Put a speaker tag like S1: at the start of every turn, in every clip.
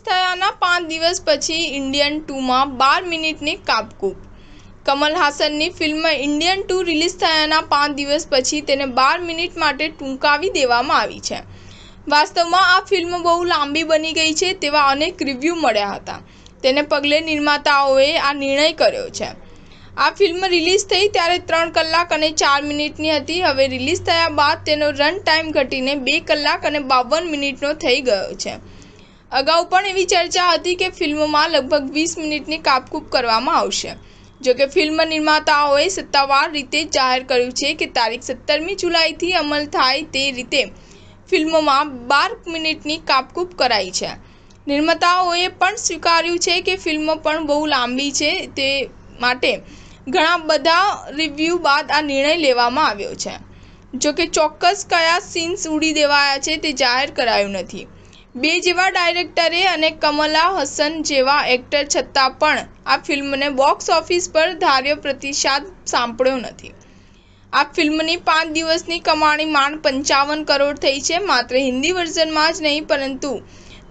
S1: release થયાના પાંચ દિવસ પછી ઇન્ડિયન ટુમાં બાર મિનિટની કાપકૂપ કમલ હાસનની ફિલ્મ ઇન્ડિયન ટુ રિલીઝ થયાના પાંચ દિવસ પછી તેને બાર મિનિટ માટે ટૂંકાવી દેવામાં આવી છે વાસ્તવમાં આ ફિલ્મ બહુ લાંબી બની ગઈ છે તેવા અનેક રિવ્યૂ મળ્યા હતા તેને પગલે નિર્માતાઓએ આ નિર્ણય કર્યો છે આ ફિલ્મ રિલીઝ થઈ ત્યારે ત્રણ કલાક અને ચાર મિનિટની હતી હવે રિલીઝ થયા બાદ તેનો રન ટાઈમ ઘટીને બે કલાક અને બાવન મિનિટનો થઈ ગયો છે અગાઉ પણ એવી ચર્ચા હતી કે ફિલ્મમાં લગભગ વીસ મિનિટની કાપકૂપ કરવામાં આવશે જોકે ફિલ્મ નિર્માતાઓએ સત્તાવાર રીતે જાહેર કર્યું છે કે તારીખ સત્તરમી જુલાઈથી અમલ થાય તે રીતે ફિલ્મમાં બાર મિનિટની કાપકૂપ કરાઈ છે નિર્માતાઓએ પણ સ્વીકાર્યું છે કે ફિલ્મ પણ બહુ લાંબી છે તે માટે ઘણા બધા રિવ્યૂ બાદ આ નિર્ણય લેવામાં આવ્યો છે જોકે ચોક્કસ કયા સીન્સ ઉડી દેવાયા છે તે જાહેર કરાયું નથી બે જેવા ડાયરેક્ટરે અને કમલા હસન જેવા એક્ટર છતાં પણ આ ફિલ્મને બોક્સ ઓફિસ પર ધાર્યો પ્રતિસાદ સાંપડ્યો નથી આ ફિલ્મની પાંચ દિવસની કમાણી માંડ પંચાવન કરોડ થઈ છે માત્ર હિન્દી વર્ઝનમાં જ નહીં પરંતુ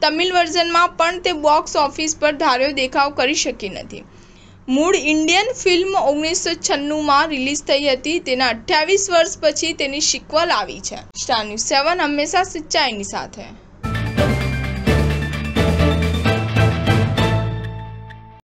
S1: તમિલ વર્ઝનમાં પણ તે બોક્સ ઓફિસ પર ધાર્યો દેખાવ કરી શકી નથી મૂળ ઇન્ડિયન ફિલ્મ ઓગણીસો છન્નુંમાં રિલીઝ થઈ હતી તેના અઠ્યાવીસ વર્ષ પછી તેની સિક્વલ આવી છે સ્ટાર ન્યૂઝ સેવન હંમેશા સચ્ચાઈની સાથે